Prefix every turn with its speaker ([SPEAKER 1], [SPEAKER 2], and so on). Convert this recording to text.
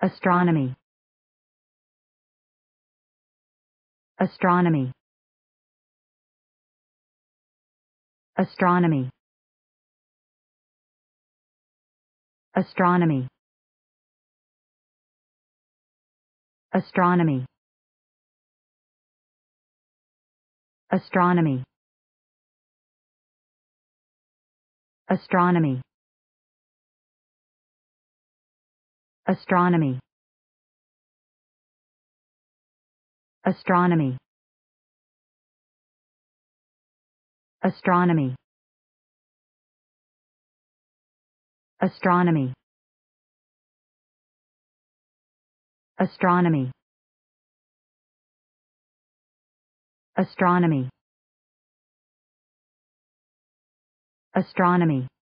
[SPEAKER 1] Astronomy Astronomy Astronomy Astronomy Astronomy Astronomy Astronomy Astronomy Astronomy Astronomy Astronomy Astronomy Astronomy Astronomy